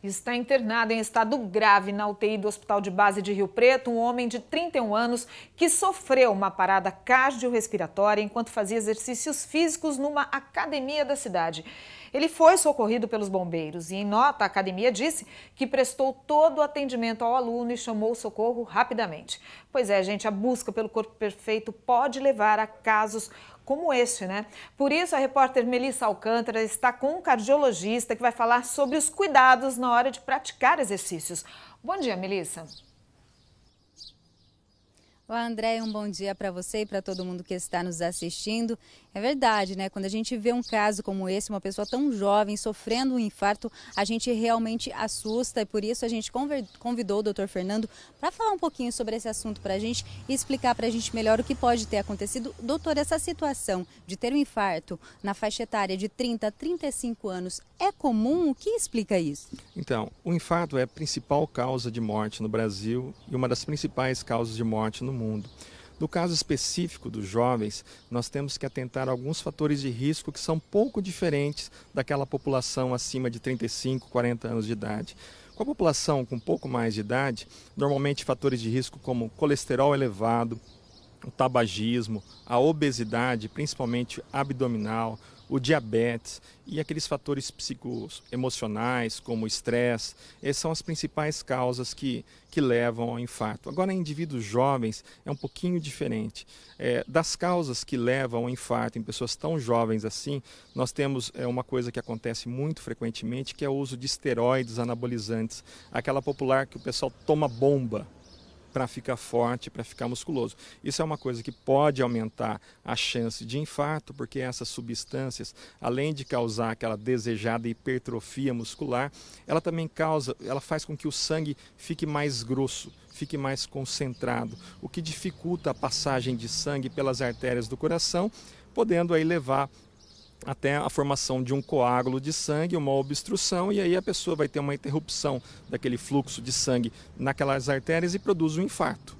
Está internado em estado grave na UTI do Hospital de Base de Rio Preto um homem de 31 anos que sofreu uma parada cardiorrespiratória enquanto fazia exercícios físicos numa academia da cidade. Ele foi socorrido pelos bombeiros e, em nota, a academia disse que prestou todo o atendimento ao aluno e chamou o socorro rapidamente. Pois é, gente, a busca pelo corpo perfeito pode levar a casos como este, né? Por isso, a repórter Melissa Alcântara está com um cardiologista que vai falar sobre os cuidados na hora de praticar exercícios. Bom dia, Melissa. Olá, André, um bom dia para você e para todo mundo que está nos assistindo. É verdade, né? Quando a gente vê um caso como esse, uma pessoa tão jovem sofrendo um infarto, a gente realmente assusta e por isso a gente convidou o Dr. Fernando para falar um pouquinho sobre esse assunto para a gente e explicar para a gente melhor o que pode ter acontecido. Doutor, essa situação de ter um infarto na faixa etária de 30 a 35 anos é comum? O que explica isso? Então, o infarto é a principal causa de morte no Brasil e uma das principais causas de morte no mundo mundo. No caso específico dos jovens, nós temos que atentar a alguns fatores de risco que são pouco diferentes daquela população acima de 35, 40 anos de idade. Com a população com pouco mais de idade, normalmente fatores de risco como colesterol elevado, o tabagismo, a obesidade, principalmente abdominal, o diabetes e aqueles fatores psicoemocionais, como estresse, essas eh, são as principais causas que, que levam ao infarto. Agora, em indivíduos jovens é um pouquinho diferente. É, das causas que levam ao infarto em pessoas tão jovens assim, nós temos é, uma coisa que acontece muito frequentemente, que é o uso de esteroides anabolizantes, aquela popular que o pessoal toma bomba para ficar forte, para ficar musculoso. Isso é uma coisa que pode aumentar a chance de infarto, porque essas substâncias, além de causar aquela desejada hipertrofia muscular, ela também causa, ela faz com que o sangue fique mais grosso, fique mais concentrado, o que dificulta a passagem de sangue pelas artérias do coração, podendo aí levar até a formação de um coágulo de sangue, uma obstrução, e aí a pessoa vai ter uma interrupção daquele fluxo de sangue naquelas artérias e produz um infarto.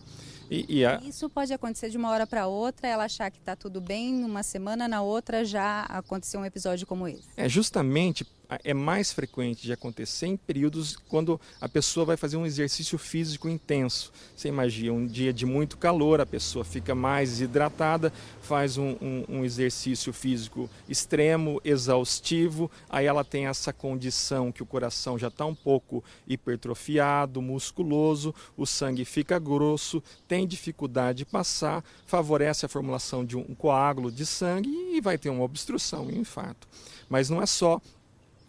E, e a... Isso pode acontecer de uma hora para outra, ela achar que está tudo bem, numa semana, na outra já aconteceu um episódio como esse. É justamente é mais frequente de acontecer em períodos quando a pessoa vai fazer um exercício físico intenso. Você imagina um dia de muito calor, a pessoa fica mais hidratada, faz um, um, um exercício físico extremo, exaustivo, aí ela tem essa condição que o coração já está um pouco hipertrofiado, musculoso, o sangue fica grosso, tem dificuldade de passar, favorece a formulação de um coágulo de sangue e vai ter uma obstrução, um infarto. Mas não é só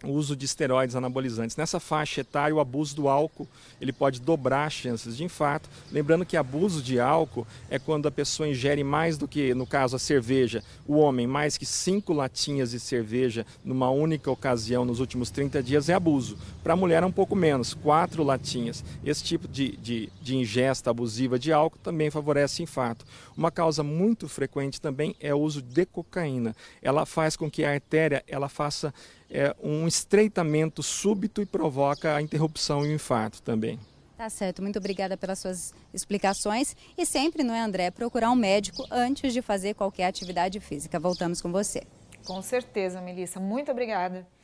o uso de esteroides anabolizantes. Nessa faixa etária, o abuso do álcool ele pode dobrar as chances de infarto. Lembrando que abuso de álcool é quando a pessoa ingere mais do que, no caso, a cerveja, o homem, mais que cinco latinhas de cerveja numa única ocasião nos últimos 30 dias é abuso. Para a mulher é um pouco menos, quatro latinhas. Esse tipo de, de, de ingesta abusiva de álcool também favorece infarto. Uma causa muito frequente também é o uso de cocaína. Ela faz com que a artéria ela faça é, um estreitamento súbito e provoca a interrupção e o infarto também. Tá certo, muito obrigada pelas suas explicações. E sempre, não é, André, procurar um médico antes de fazer qualquer atividade física. Voltamos com você. Com certeza, Melissa. Muito obrigada.